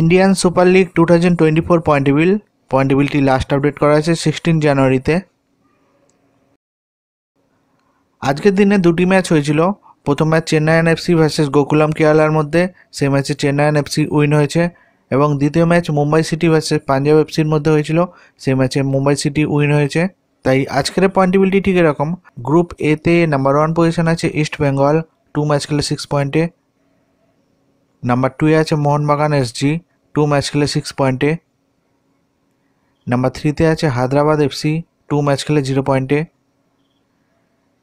Indian super league two thousand twenty four point বিল point last update করা হয়েছে sixteen জানুয়ারিতে আজকের দিনে দুটি ম্যাচ হয়েছিল প্রথম match Chennai FC versus Gokulam কেরালার মধ্যে সে ম্যাচে চেন্নাই এফসি উইন হয়েছে এবং দ্বিতীয় match Mumbai city versus Punjab এফসির মধ্যে হয়েছিল সে ম্যাচে মুম্বাই সিটি উইন হয়েছে তাই আজকের পয়েন্টেবিলিটি ঠিক এরকম গ্রুপ এতে নাম্বার ওয়ান পজিশন আছে ইস্ট বেঙ্গল টু ম্যাচ খেলে সিক্স পয়েন্টে नम्बर टू आज Mohan Bagan S G two match खेले सिक्स पॉइंटे नम्बर थ्री ते आज Hyderabad F C two match खेले जरोो पॉइंटे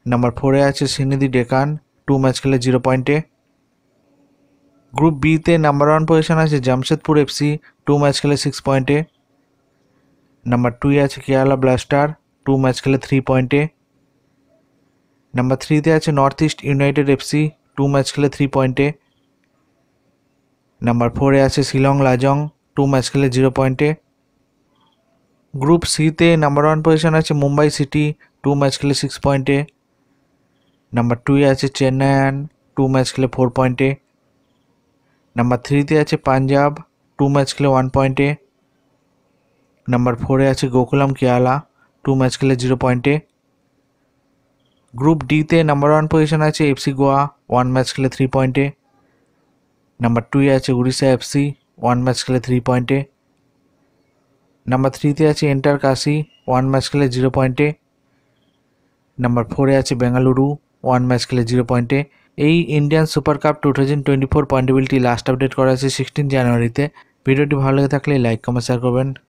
नम्बर फोरे आज सीनिधि डेकान टू मैच खेले जिरो पॉइंटे ग्रुप बी ते नम्बर वन पजिशन आज Jamshedpur F C two match खेले सिक्स पॉइंटे नम्बर टू आज केरला ब्लैस्टार टू मैच खेले थ्री पॉइंटे नम्बर थ्री ते आज north east united F C two match खेले थ्री पॉइंटे नम्बर फोरे आिलंग लाजंग टू मैच खेले जिरो पॉइंटे ग्रुप सी ते नम्बर वन पोजिशन आज मुम्बई सिटी टू मैच खेले सिक्स पॉइंटे नम्बर टू आज चेन्नईन टू मैच खेले फोर पॉइंटे नम्बर थ्री ते आज पाजाब टू मैच खेले वन पॉइंटे नम्बर फोरे आज गोकुलम केला टू मैच खेले जिरो पॉइंटे ग्रुप डी ते नम्बर वन पोजिशन आज F C Goa one match खेले थ्री पॉइंटे নাম্বার টুয়ে আছে উড়িষ্যা এফসি ওয়ান ম্যাচ খেলে থ্রি পয়েন্টে নাম্বার থ্রিতে আছে এন্টার কাশি ওয়ান ম্যাচ খেলে জিরো পয়েন্টে নাম্বার ফোরে আছে বেঙ্গালুরু ওয়ান ম্যাচ খেলে জিরো পয়েন্টে এই Indian super cup two thousand twenty four পয়েন্টেবিলিটি লাস্ট আপডেট করা আছে সিক্সটিন জানুয়ারিতে ভিডিওটি ভালো লেগে থাকলে লাইক কমেন্ট শেয়ার করবেন